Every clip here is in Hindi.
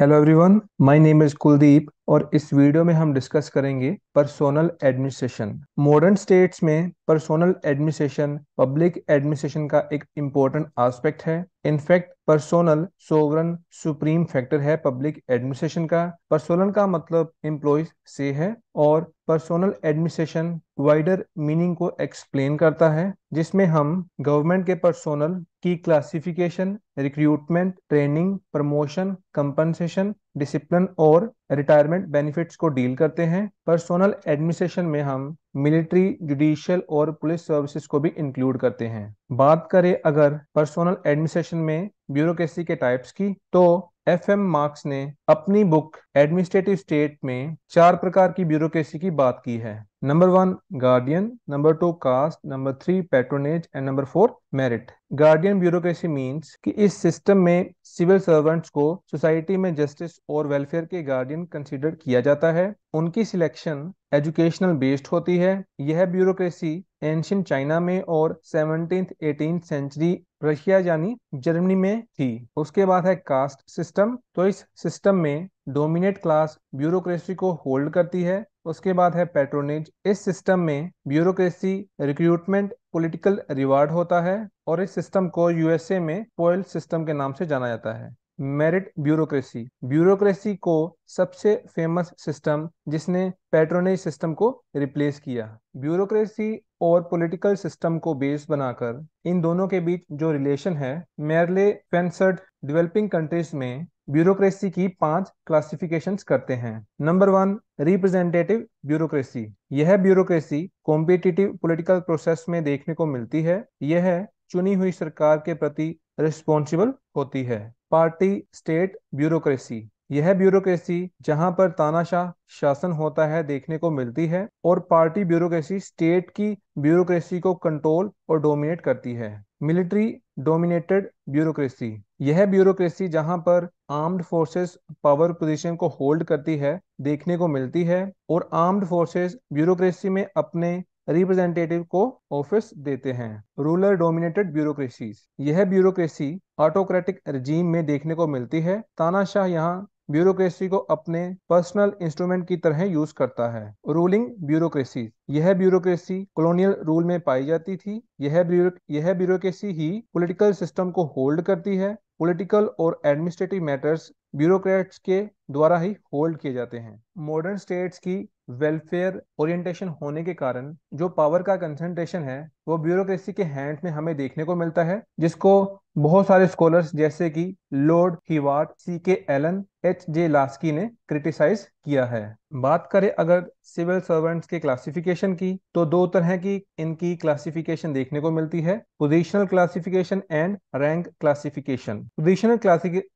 Hello everyone, my name is Kuldeep और इस वीडियो में हम डिस्कस करेंगे पर्सोनल एडमिनिस्ट्रेशन मॉडर्न स्टेट्स में पर्सोनल एडमिनिस्ट्रेशन पब्लिक एडमिनिस्ट्रेशन का एक इम्पोर्टेंट आस्पेक्ट है in fact personnel sovereign supreme factor है पब्लिक एडमिनिस्ट्रेशन का पर्सोनल का मतलब इम्प्लॉय से है और पर्सोनल एडमिनिस्ट्रेशन वाइडर मीनिंग को एक्सप्लेन करता है जिसमें हम गवर्नमेंट के पर्सोनल की classification recruitment training promotion compensation discipline और रिटायरमेंट बेनिफिट्स को डील करते हैं पर्सोनल एडमिनिस्ट्रेशन में हम मिलिट्री जुडिशियल और पुलिस सर्विसेज को भी इंक्लूड करते हैं बात करें अगर पर्सोनल एडमिनिस्ट्रेशन में ब्यूरोक्रेसी के टाइप्स की तो एफ एम मार्क्स ने अपनी बुक एडमिनिस्ट्रेटिव स्टेट में चार प्रकार की ब्यूरोक्रेसी की बात की है number one guardian number two caste number three patronage and number four merit guardian bureaucracy means कि इस सिस्टम में सिविल सर्वेंट्स को सोसाइटी में जस्टिस और वेलफेयर के गार्डियन कंसीडर किया जाता है उनकी सिलेक्शन एजुकेशनल बेस्ड होती है यह ब्यूरोक्रेसी एंशियंट चाइना में और सेवनटीन एटीन सेंचुरी रशिया यानी जर्मनी में थी उसके बाद है कास्ट सिस्टम तो इस सिस्टम में डोमिनेट क्लास ब्यूरोक्रेसी को होल्ड करती है उसके बाद है पेट्रोनेज इस सिस्टम में ब्यूरोक्रेसी रिक्रूटमेंट पॉलिटिकल रिवार्ड होता है और इस सिस्टम को यूएसए में पोयल सिस्टम के नाम से जाना जाता है मेरिट ब्यूरोक्रेसी ब्यूरोक्रेसी को सबसे फेमस सिस्टम जिसने पेट्रोनेज सिस्टम को रिप्लेस किया ब्यूरोक्रेसी और पॉलिटिकल सिस्टम को बेस बनाकर इन दोनों के बीच जो रिलेशन है मेरले फेंसर्ड डेवलपिंग कंट्रीज में ब्यूरोक्रेसी की पांच क्लासिफिकेशन करते हैं नंबर वन रिप्रेजेंटेटिव ब्यूरोक्रेसी यह ब्यूरोक्रेसी कॉम्पिटिटिव पॉलिटिकल प्रोसेस में देखने को मिलती है यह चुनी हुई सरकार के प्रति रिस्पॉन्सिबल होती है पार्टी स्टेट ब्यूरोक्रेसी यह ब्यूरोक्रेसी जहां पर तानाशाह शासन होता है देखने को मिलती है और पार्टी ब्यूरोक्रेसी स्टेट की ब्यूरोक्रेसी को कंट्रोल और डोमिनेट करती है मिलिट्री डोमिनेटेड ब्यूरोक्रेसी यह ब्यूरोक्रेसी जहां पर आर्म्ड फोर्सेस पावर पोजीशन को होल्ड करती है देखने को मिलती है और आर्म्ड फोर्सेस ब्यूरोक्रेसी में अपने रिप्रेजेंटेटिव को ऑफिस देते हैं रूलर डोमिनेटेड ब्यूरोक्रेसी यह ब्यूरोक्रेसी ऑटोक्रेटिक रजीम में देखने को मिलती है तानाशाह यहाँ ब्यूरोक्रेसी को अपने पर्सनल इंस्ट्रूमेंट की तरह यूज करता है रूलिंग ब्यूरोक्रेसी यह ब्यूरोक्रेसी कॉलोनियल रूल में पाई जाती थी यह ब्यूरो यह ब्यूरोक्रेसी ही पॉलिटिकल सिस्टम को होल्ड करती है पॉलिटिकल और एडमिनिस्ट्रेटिव मैटर्स ब्यूरोक्रेट्स के द्वारा ही होल्ड किए जाते हैं मॉडर्न स्टेट्स की वेलफेयर ओरिएंटेशन होने के कारण जो पावर का कंसंट्रेशन है वो ब्यूरोक्रेसी के हैंड में हमें देखने को मिलता है जिसको बहुत सारे स्कॉलर्स जैसे कि Lord Hewart C K Allen H J Laski ने क्रिटिसाइज किया है बात करें अगर सिविल सर्वेंट्स के क्लासिफिकेशन की तो दो तरह की इनकी क्लासिफिकेशन देखने को मिलती है positional classification and rank classification positional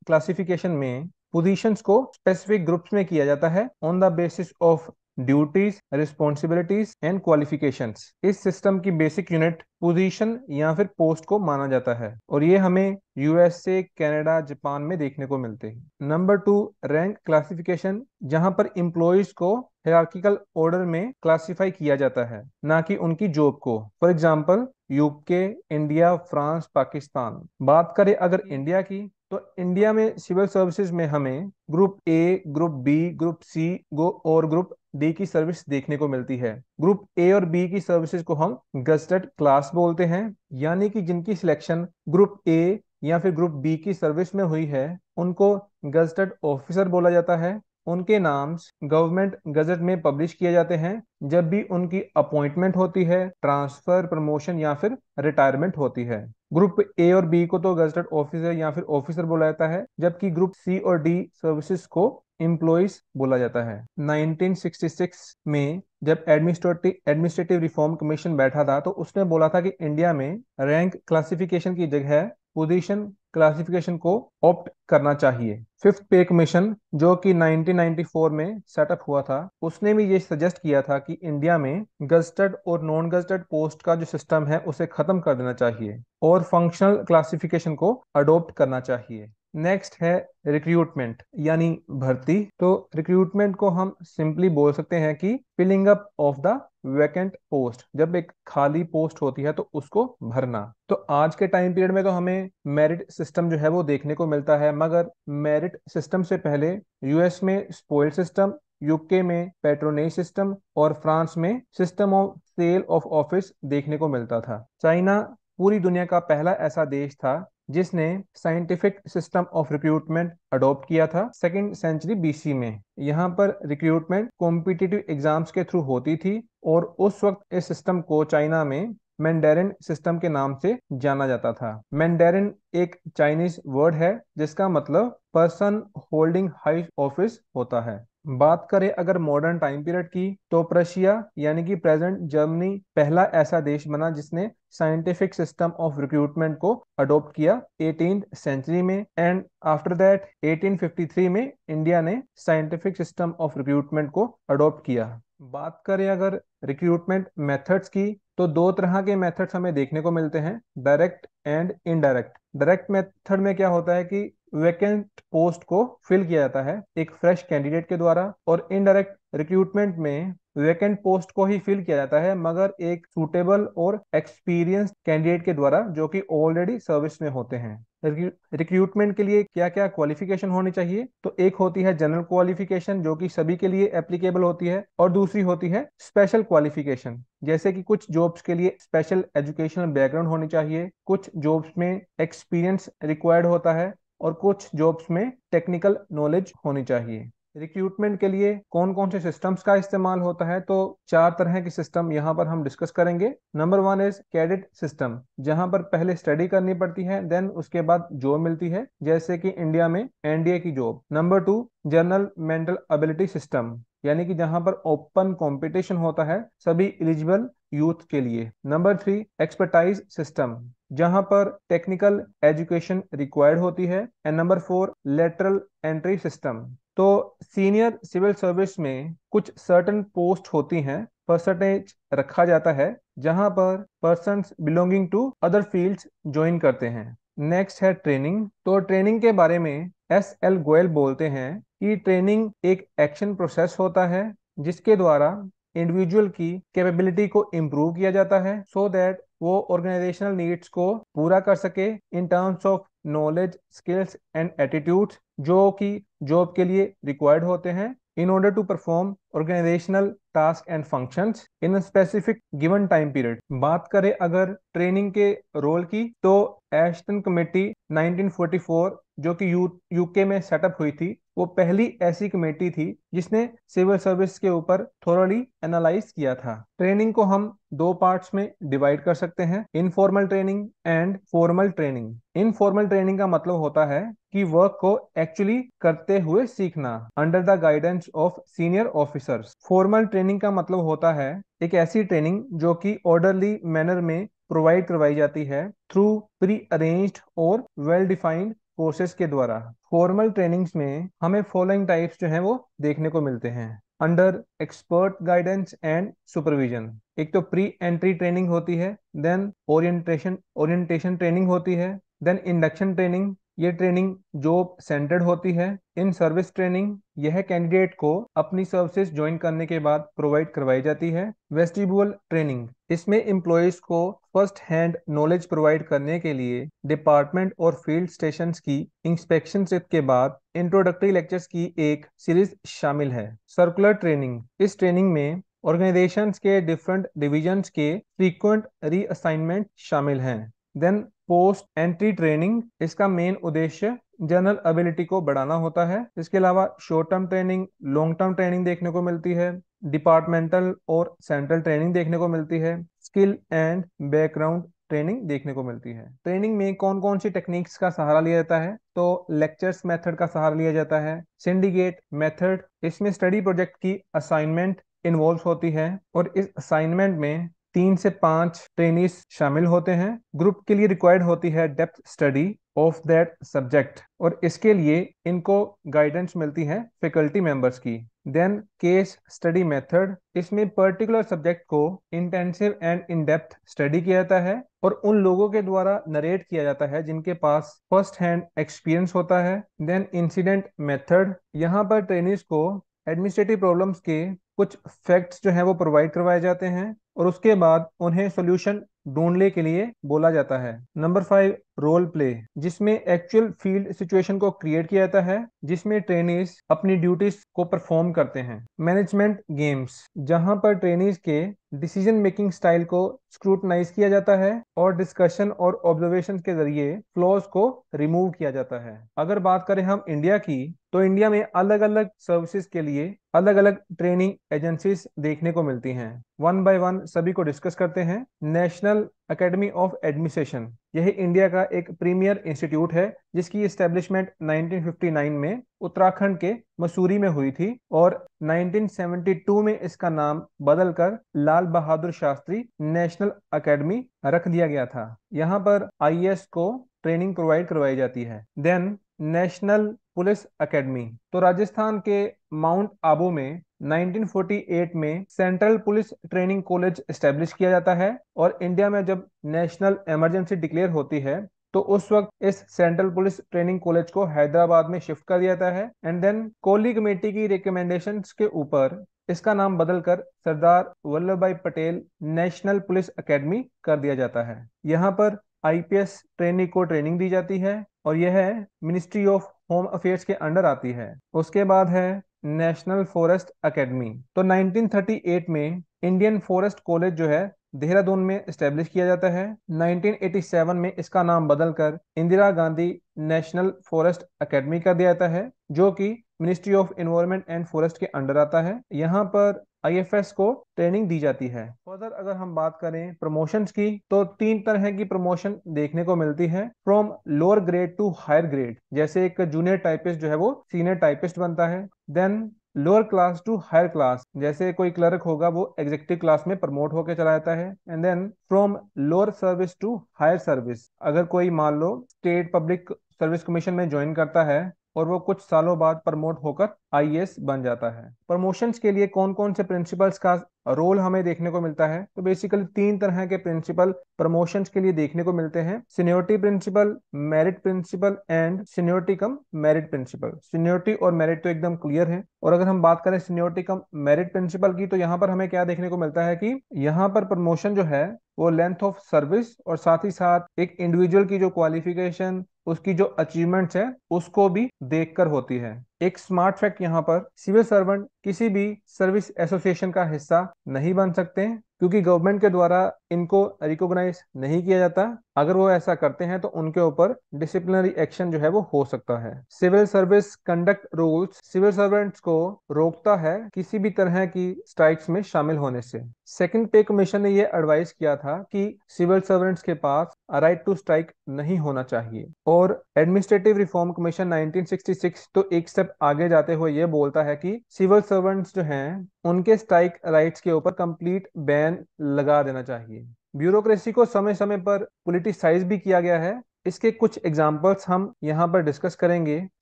classification में पोजीशंस को स्पेसिफिक ग्रुप्स में किया जाता है on the basis of duties responsibilities and qualification इस सिस्टम की बेसिक यूनिट पोजीशन या फिर पोस्ट को माना जाता है और ये हमें यूएसए कनाडा जापान में देखने को मिलते हैं नंबर टू रैंक क्लासिफिकेशन जहां पर इम्प्लॉयज को हेरार्किकल ऑर्डर में क्लासिफाई किया जाता है ना कि उनकी जॉब को for example UK India France Pakistan बात करें अगर इंडिया की तो इंडिया में सिविल सर्विसेज में हमें group A group B group C गो और ग्रुप डी की सर्विस देखने को मिलती है ग्रुप ए और बी की सर्विसेज को हम गजटेड क्लास बोलते हैं यानी कि जिनकी सिलेक्शन ग्रुप ए या फिर ग्रुप बी की सर्विस में हुई है उनको गजटेड ऑफिसर बोला जाता है उनके नाम गवर्नमेंट गजट में पब्लिश किए जाते हैं जब भी उनकी अपॉइंटमेंट होती है ट्रांसफर प्रमोशन या फिर रिटायरमेंट होती है ग्रुप ए और बी को तो गजटेड ऑफिसर या फिर ऑफिसर बोला जाता है जबकि ग्रुप सी और डी सर्विसेज को एम्प्लॉयज बोला जाता है 1966 में जब एडमिनिस्ट्रेटिव एडमिनिस्ट्रेटिव रिफॉर्म कमीशन बैठा था तो उसने बोला था कि इंडिया में रैंक क्लासिफिकेशन की जगह पोजीशन क्लासिफिकेशन को ऑप्ट करना चाहिए फिफ्थ पे कमीशन जो कि 1994 में सेटअप हुआ था उसने भी ये सजेस्ट किया था कि इंडिया में गजटेड और नॉन गजटेड पोस्ट का जो सिस्टम है उसे खत्म कर देना चाहिए और फंक्शनल क्लासिफिकेशन को अडोप्ट करना चाहिए नेक्स्ट है रिक्रूटमेंट यानी भर्ती तो रिक्रूटमेंट को हम सिंपली बोल सकते हैं कि filling up of the vacant post जब एक खाली पोस्ट होती है तो उसको भरना तो आज के टाइम पीरियड में तो हमें मेरिट सिस्टम जो है वो देखने को मिलता है मगर मेरिट सिस्टम से पहले यूएस में स्पोइल सिस्टम यूके में पेट्रोनेज सिस्टम और फ्रांस में system of sale of office देखने को मिलता था चाइना पूरी दुनिया का पहला ऐसा देश था जिसने scientific system of recruitment adopt किया था सेकेंड सेंचुरी बीसी में यहाँ पर रिक्रूटमेंट कॉम्पिटिटिव एग्जाम्स के थ्रू होती थी और उस वक्त इस सिस्टम को चाइना में मैंडेरिन सिस्टम के नाम से जाना जाता था मैंडेरिन एक चाइनीज वर्ड है जिसका मतलब पर्सन होल्डिंग हाई ऑफिस होता है बात करें अगर मॉडर्न टाइम पीरियड की तो प्रशिया यानी कि प्रेजेंट जर्मनी पहला ऐसा देश बना जिसने साइंटिफिक सिस्टम ऑफ रिक्रूटमेंट को अडोप्ट किया एटीन सेंचुरी में एंड आफ्टर दैट 1853 में इंडिया ने साइंटिफिक सिस्टम ऑफ रिक्रूटमेंट को अडोप्ट किया बात करें अगर रिक्रूटमेंट मेथड्स की तो दो तरह के मेथड्स हमें देखने को मिलते हैं direct and indirect direct method में क्या होता है कि वैकेंट पोस्ट को फिल किया जाता है एक फ्रेश कैंडिडेट के द्वारा और इनडायरेक्ट रिक्रूटमेंट में वैकेंट पोस्ट को ही फिल किया जाता है मगर एक सूटेबल और एक्सपीरियंस कैंडिडेट के द्वारा जो कि ऑलरेडी सर्विस में होते हैं रिक्रूटमेंट के लिए क्या क्या क्वालिफिकेशन होनी चाहिए तो एक होती है जनरल क्वालिफिकेशन जो कि सभी के लिए एप्लीकेबल होती है और दूसरी होती है स्पेशल क्वालिफिकेशन जैसे कि कुछ जॉब्स के लिए स्पेशल एजुकेशनल बैकग्राउंड होनी चाहिए कुछ जॉब्स में एक्सपीरियंस रिक्वायर्ड होता है और कुछ जॉब्स में टेक्निकल नॉलेज होनी चाहिए रिक्रूटमेंट के लिए कौन कौन से सिस्टम्स का इस्तेमाल होता है तो चार तरह के सिस्टम यहाँ पर हम डिस्कस करेंगे number one is cadet system जहाँ पर पहले स्टडी करनी पड़ती है देन उसके बाद जॉब मिलती है जैसे कि इंडिया में एनडीए की job number two general mental ability system यानी कि जहाँ पर ओपन कॉम्पिटिशन होता है सभी इलिजिबल यूथ के लिए नंबर थ्री एक्सपर्टाइज सिस्टम जहाँ पर टेक्निकल एजुकेशन रिक्वायर्ड होती है and number four lateral entry system तो सीनियर सिविल सर्विस में कुछ सर्टन पोस्ट होती हैं परसेंटेज रखा जाता है जहां पर person belonging to other field join करते हैं नेक्स्ट है ट्रेनिंग तो ट्रेनिंग के बारे में एस एल गोयल बोलते हैं कि ट्रेनिंग एक एक्शन प्रोसेस होता है जिसके द्वारा इंडिविजुअल की कैपेबिलिटी को इम्प्रूव किया जाता है सो so दैट वो ऑर्गेनाइजेशनल नीड्स को पूरा कर सके in terms of knowledge skills and attitude जो कि जॉब के लिए रिक्वायर्ड होते हैं in order to perform organisational task and function in specific given time period बात करें अगर ट्रेनिंग के रोल की तो एस्टन कमेटी 1944 जो कि यू यूके में सेटअप हुई थी वो पहली ऐसी कमेटी थी जिसने सिविल सर्विस के ऊपर थोरली एनालाइज किया था ट्रेनिंग को हम दो पार्ट्स में डिवाइड कर सकते हैं informal training and formal training informal training का मतलब होता है कि वर्क को एक्चुअली करते हुए सीखना under the guidance of senior officers formal training का मतलब होता है एक ऐसी ट्रेनिंग जो कि ऑर्डरली मैनर में प्रोवाइड करवाई जाती है थ्रू प्री अरेंज्ड और वेल डिफाइंड कोर्सेज के द्वारा फॉर्मल ट्रेनिंग्स में हमें फॉलोइंग टाइप्स जो हैं वो देखने को मिलते हैं under expert guidance and supervision एक तो प्री एंट्री ट्रेनिंग होती है देन ओरिएंटेशन ओरिएंटेशन ट्रेनिंग होती है देन इंडक्शन ट्रेनिंग ये ट्रेनिंग जॉब सेंटर्ड होती है इन सर्विस ट्रेनिंग यह कैंडिडेट को अपनी सर्विसेज ज्वाइन करने के बाद प्रोवाइड करवाई जाती है वेस्टिबुअल ट्रेनिंग इसमें इम्प्लॉयज को फर्स्ट हैंड नॉलेज प्रोवाइड करने के लिए डिपार्टमेंट और फील्ड स्टेशन की इंस्पेक्शन के बाद इंट्रोडक्टरी लेक्चर्स की एक सीरीज शामिल है सर्कुलर ट्रेनिंग इस ट्रेनिंग में ऑर्गेनाइजेशन के डिफरेंट डिविजन्स के फ्रीक्वेंट रीअसाइनमेंट शामिल हैं देन पोस्ट एंट्री ट्रेनिंग इसका मेन उद्देश्य जनरल एबिलिटी को बढ़ाना होता है इसके अलावा short term training long term training देखने को मिलती है डिपार्टमेंटल और सेंट्रल ट्रेनिंग देखने को मिलती है स्किल एंड बैकग्राउंड ट्रेनिंग देखने को मिलती है ट्रेनिंग में कौन कौन सी टेक्निक्स का सहारा लिया जाता है तो लेक्चर्स मेथड का सहारा लिया जाता है सिंडिकेट मेथड इसमें स्टडी प्रोजेक्ट की असाइनमेंट इन्वॉल्व होती है और इस असाइनमेंट में तीन से पांच ट्रेनिस शामिल होते हैं ग्रुप के लिए रिक्वायर्ड होती है depth study of that subject और इसके लिए इनको गाइडेंस मिलती है फैकल्टी मेंबर्स की देन केस स्टडी मेथड इसमें पर्टिकुलर सब्जेक्ट को intensive and in depth study किया जाता है और उन लोगों के द्वारा नरेट किया जाता है जिनके पास फर्स्ट हैंड एक्सपीरियंस होता है देन इंसिडेंट मेथड यहाँ पर ट्रेनिस को एडमिनिस्ट्रेटिव प्रॉब्लम्स के कुछ फैक्ट्स जो हैं वो प्रोवाइड करवाए जाते हैं और उसके बाद उन्हें सोल्यूशन ढूंढने के लिए बोला जाता है नंबर फाइव रोल प्ले जिसमें एक्चुअल फील्ड सिचुएशन को क्रिएट किया जाता है जिसमें ट्रेनिज अपनी ड्यूटीज को परफॉर्म करते हैं मैनेजमेंट गेम्स जहां पर ट्रेनिज के डिसीजन मेकिंग स्टाइल को स्क्रूटनाइज किया जाता है और डिस्कशन और ऑब्जर्वेशन के जरिए फ्लॉज को रिमूव किया जाता है अगर बात करें हम इंडिया की तो इंडिया में अलग अलग सर्विसेज के लिए अलग अलग ट्रेनिंग एजेंसीज देखने को मिलती हैं वन बाय वन सभी को डिस्कस करते हैं नेशनल अकेडमी ऑफ एडमिनिस्ट्रेशन यही इंडिया का एक प्रीमियर इंस्टीट्यूट है जिसकी स्टेब्लिशमेंट 1959 में उत्तराखंड के मसूरी में हुई थी और 1972 में इसका नाम बदलकर लाल बहादुर शास्त्री नेशनल अकेडमी रख दिया गया था यहाँ पर आई को ट्रेनिंग प्रोवाइड करवाई जाती है देन नेशनल पुलिस अकेडमी तो राजस्थान के माउंट आबू में 1948 में central police training college establish किया जाता है और इंडिया में जब नेशनल इमरजेंसी डिक्लेयर होती है तो उस वक्त इस सेंट्रल पुलिस ट्रेनिंग कॉलेज को हैदराबाद में शिफ्ट कर दिया जाता है एंड देन कोली कमेटी की रिकमेंडेशन के ऊपर इसका नाम बदलकर सरदार वल्लभ भाई पटेल नेशनल पुलिस अकेडमी कर दिया जाता है यहाँ पर आईपीएस ट्रेनिंग को ट्रेनिंग दी जाती है और यह मिनिस्ट्री ऑफ होम अफेयर्स के अंडर आती है उसके बाद है नेशनल फॉरेस्ट एकेडमी तो 1938 में इंडियन फॉरेस्ट कॉलेज जो है देहरादून में स्टेब्लिश किया जाता है 1987 में इसका नाम बदलकर Indira Gandhi national forest academy कर दिया जाता है जो कि ministry of environment and forest के अंडर आता है यहाँ पर आईएफएस को ट्रेनिंग दी जाती है फर्दर अगर हम बात करें प्रमोशंस की तो तीन तरह की प्रमोशन देखने को मिलती है from lower grade to higher grade जैसे एक जूनियर टाइपिस्ट जो है वो सीनियर टाइपिस्ट बनता है then lower class to higher class जैसे कोई क्लर्क होगा वो एग्जेक्टिव क्लास में प्रमोट होकर चला जाता है and then from lower service to higher service अगर कोई मान लो स्टेट पब्लिक सर्विस कमीशन में ज्वाइन करता है और वो कुछ सालों बाद प्रमोट होकर आई बन जाता है प्रमोशंस के लिए कौन कौन से प्रिंसिपल्स का रोल हमें देखने को मिलता है तो बेसिकली तीन तरह के प्रिंसिपल प्रमोशंस के लिए देखने को मिलते हैं seniority principle merit principle and seniority cum merit principle seniority और मेरिट तो एकदम क्लियर है और अगर हम बात करें सीनियोरिटी कम मेरिट प्रिंसिपल की तो यहाँ पर हमें क्या देखने को मिलता है कि यहाँ पर प्रमोशन जो है वो लेंथ ऑफ सर्विस और साथ ही साथ एक इंडिविजुअल की जो क्वालिफिकेशन उसकी जो अचीवमेंट्स है उसको भी देखकर होती है एक स्मार्ट फैक्ट यहाँ पर सिविल सर्वेंट किसी भी सर्विस एसोसिएशन का हिस्सा नहीं बन सकते क्योंकि गवर्नमेंट के द्वारा इनको रिकॉग्नाइज नहीं किया जाता अगर वो ऐसा करते हैं तो उनके ऊपर डिसिप्लिनरी एक्शन जो है वो हो सकता है civil service conduct rules civil servants को रोकता है किसी भी तरह की स्ट्राइक्स में शामिल होने से सेकंड पे कमीशन ने ये एडवाइस किया था कि सिविल सर्वेंट्स के पास राइट टू स्ट्राइक नहीं होना चाहिए और एडमिनिस्ट्रेटिव रिफॉर्म कमीशन 1966 तो एक स्टेप आगे जाते हुए ये बोलता है कि सिविल सर्वेंट्स जो हैं उनके स्ट्राइक राइट्स के ऊपर कंप्लीट बैन लगा देना चाहिए ब्यूरोक्रेसी को समय समय पर पोलिटिसाइज भी किया गया है इसके कुछ एग्जाम्पल्स हम यहाँ पर डिस्कस करेंगे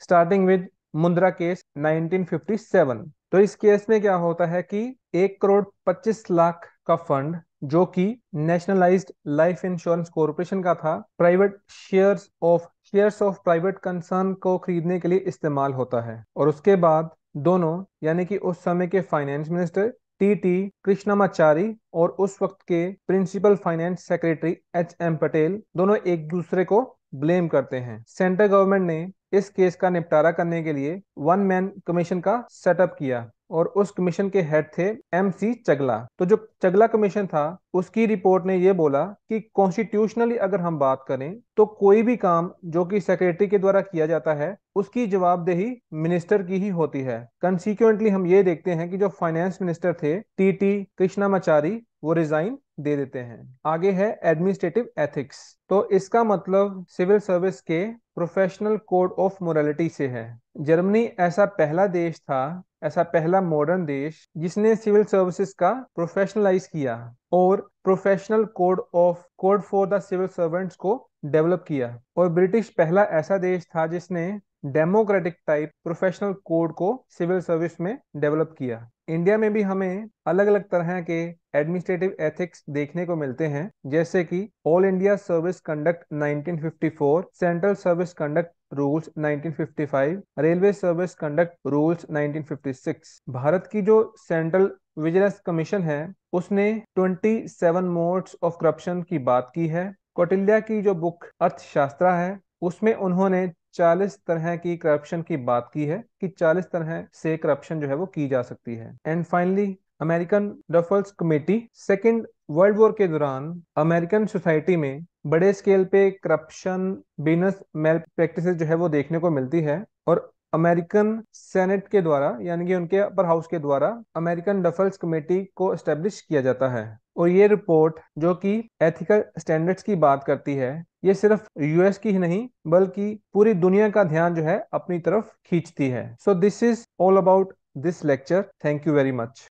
स्टार्टिंग विद मुंद्रा केस 1957 तो इस केस में क्या होता है कि एक करोड़ पच्चीस लाख का फंड जो कि नेशनलाइज्ड लाइफ इंश्योरेंस कॉरपोरेशन का था private shares of shares of private concern को खरीदने के लिए इस्तेमाल होता है और उसके बाद दोनों यानी कि उस समय के finance minister T T Krishnamachari और उस वक्त के principal finance secretary H M Patel दोनों एक दूसरे को ब्लेम करते हैं सेंट्रल गवर्नमेंट ने इस केस का निपटारा करने के लिए वन मैन कमीशन का सेटअप किया और उस कमीशन के हेड थे एम सी चगला तो जो चगला कमीशन था उसकी रिपोर्ट ने यह बोला कि कॉन्स्टिट्यूशनली अगर हम बात करें तो कोई भी काम जो कि सेक्रेटरी के द्वारा किया जाता है उसकी जवाबदेही मिनिस्टर की ही होती है कंसिक्वेंटली हम ये देखते हैं कि जो फाइनेंस मिनिस्टर थे टी टी कृष्णामाचारी वो रिजाइन दे देते हैं आगे है एडमिनिस्ट्रेटिव एथिक्स तो इसका मतलब सिविल सर्विस के प्रोफेशनल कोड ऑफ मोरालिटी से है जर्मनी ऐसा पहला देश था ऐसा पहला मॉडर्न देश जिसने सिविल सर्विसेज का प्रोफेशनलाइज किया और professional code of code for the civil servants को डेवलप किया और ब्रिटिश पहला ऐसा देश था जिसने डेमोक्रेटिक टाइप प्रोफेशनल कोड को सिविल सर्विस में डेवलप किया इंडिया में भी हमें अलग अलग तरह के एडमिनिस्ट्रेटिव एथिक्स देखने को मिलते हैं जैसे कि all India service conduct 1954, central service conduct rules 1955, railway service conduct rules 1956। Bharat की जो सेंट्रल विजिलेंस कमीशन है उसने 27 मोड्स ऑफ करप्शन की बात की है कौटिल्या की जो बुक अर्थशास्त्रा है उसमें उन्होंने चालीस तरह की करप्शन की बात की है कि चालीस तरह से करप्शन जो है वो की जा सकती है and finally American Duffles committee second world war के दौरान अमेरिकन सोसाइटी में बड़े स्केल पे करप्शन बिजनेस मेल प्रैक्टिस जो है वो देखने को मिलती है और अमेरिकन सेनेट के द्वारा यानी कि उनके अपर हाउस के द्वारा अमेरिकन डफल्स कमेटी को एस्टेब्लिश किया जाता है और ये रिपोर्ट जो कि एथिकल स्टैंडर्ड्स की बात करती है ये सिर्फ यूएस की ही नहीं बल्कि पूरी दुनिया का ध्यान जो है अपनी तरफ खींचती है so this is all about this lecture thank you very much